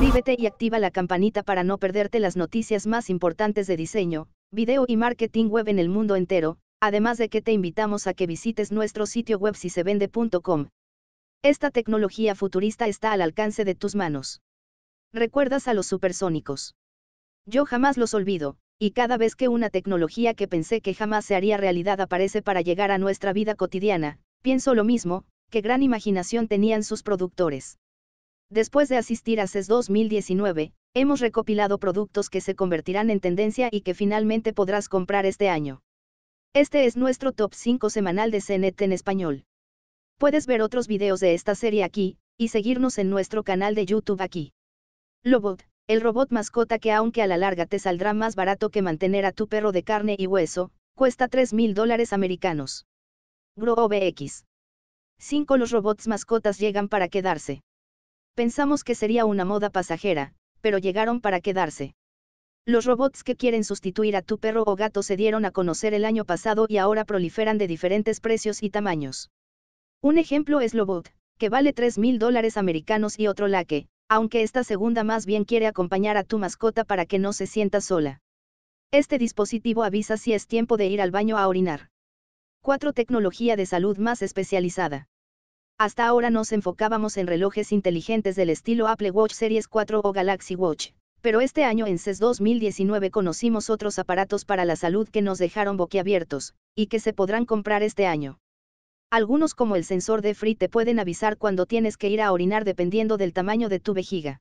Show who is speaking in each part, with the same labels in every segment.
Speaker 1: Suscríbete y activa la campanita para no perderte las noticias más importantes de diseño, video y marketing web en el mundo entero, además de que te invitamos a que visites nuestro sitio web si vende.com. Esta tecnología futurista está al alcance de tus manos. Recuerdas a los supersónicos. Yo jamás los olvido, y cada vez que una tecnología que pensé que jamás se haría realidad aparece para llegar a nuestra vida cotidiana, pienso lo mismo, que gran imaginación tenían sus productores. Después de asistir a CES 2019, hemos recopilado productos que se convertirán en tendencia y que finalmente podrás comprar este año. Este es nuestro top 5 semanal de CNET e en español. Puedes ver otros videos de esta serie aquí, y seguirnos en nuestro canal de YouTube aquí. Lobot, el robot mascota que aunque a la larga te saldrá más barato que mantener a tu perro de carne y hueso, cuesta 3.000 mil dólares americanos. X. 5. Los robots mascotas llegan para quedarse. Pensamos que sería una moda pasajera, pero llegaron para quedarse. Los robots que quieren sustituir a tu perro o gato se dieron a conocer el año pasado y ahora proliferan de diferentes precios y tamaños. Un ejemplo es Lobot, que vale 3.000 dólares americanos y otro Laque, aunque esta segunda más bien quiere acompañar a tu mascota para que no se sienta sola. Este dispositivo avisa si es tiempo de ir al baño a orinar. 4. Tecnología de salud más especializada. Hasta ahora nos enfocábamos en relojes inteligentes del estilo Apple Watch Series 4 o Galaxy Watch, pero este año en CES 2019 conocimos otros aparatos para la salud que nos dejaron boquiabiertos, y que se podrán comprar este año. Algunos como el sensor de Free te pueden avisar cuando tienes que ir a orinar dependiendo del tamaño de tu vejiga.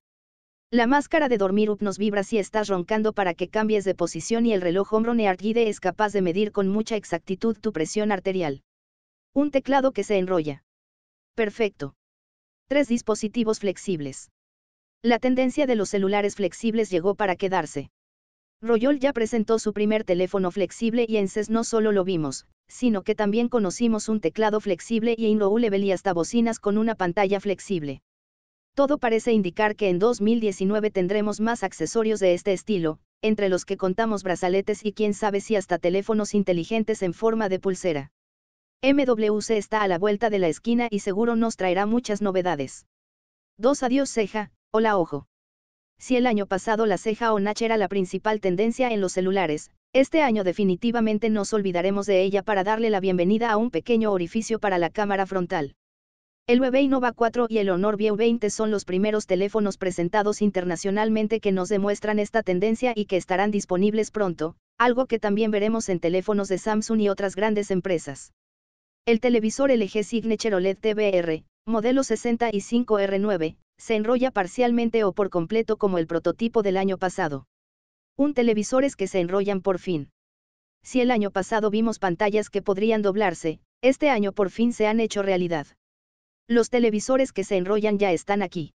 Speaker 1: La máscara de dormir up nos vibra si estás roncando para que cambies de posición y el reloj hombro Guide es capaz de medir con mucha exactitud tu presión arterial. Un teclado que se enrolla. Perfecto. Tres dispositivos flexibles. La tendencia de los celulares flexibles llegó para quedarse. Royol ya presentó su primer teléfono flexible y en CES no solo lo vimos, sino que también conocimos un teclado flexible y in-low level y e hasta bocinas con una pantalla flexible. Todo parece indicar que en 2019 tendremos más accesorios de este estilo, entre los que contamos brazaletes y quién sabe si hasta teléfonos inteligentes en forma de pulsera. MWC está a la vuelta de la esquina y seguro nos traerá muchas novedades. Dos Adiós ceja, hola ojo. Si el año pasado la ceja o Nach era la principal tendencia en los celulares, este año definitivamente nos olvidaremos de ella para darle la bienvenida a un pequeño orificio para la cámara frontal. El Huawei Nova 4 y el Honor View 20 son los primeros teléfonos presentados internacionalmente que nos demuestran esta tendencia y que estarán disponibles pronto, algo que también veremos en teléfonos de Samsung y otras grandes empresas. El televisor LG Signature OLED TBR, modelo 65R9, se enrolla parcialmente o por completo como el prototipo del año pasado. Un televisores que se enrollan por fin. Si el año pasado vimos pantallas que podrían doblarse, este año por fin se han hecho realidad. Los televisores que se enrollan ya están aquí.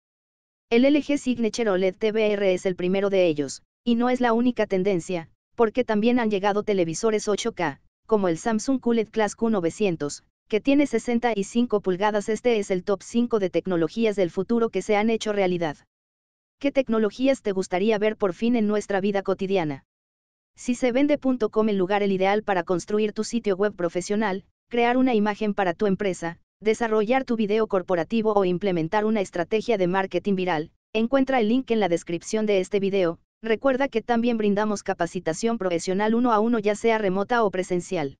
Speaker 1: El LG Signature OLED TBR es el primero de ellos, y no es la única tendencia, porque también han llegado televisores 8K, como el Samsung QLED Class Q900, que tiene 65 pulgadas, este es el top 5 de tecnologías del futuro que se han hecho realidad. ¿Qué tecnologías te gustaría ver por fin en nuestra vida cotidiana? Si se vende.com el lugar el ideal para construir tu sitio web profesional, crear una imagen para tu empresa, desarrollar tu video corporativo o implementar una estrategia de marketing viral, encuentra el link en la descripción de este video, Recuerda que también brindamos capacitación profesional uno a uno ya sea remota o presencial.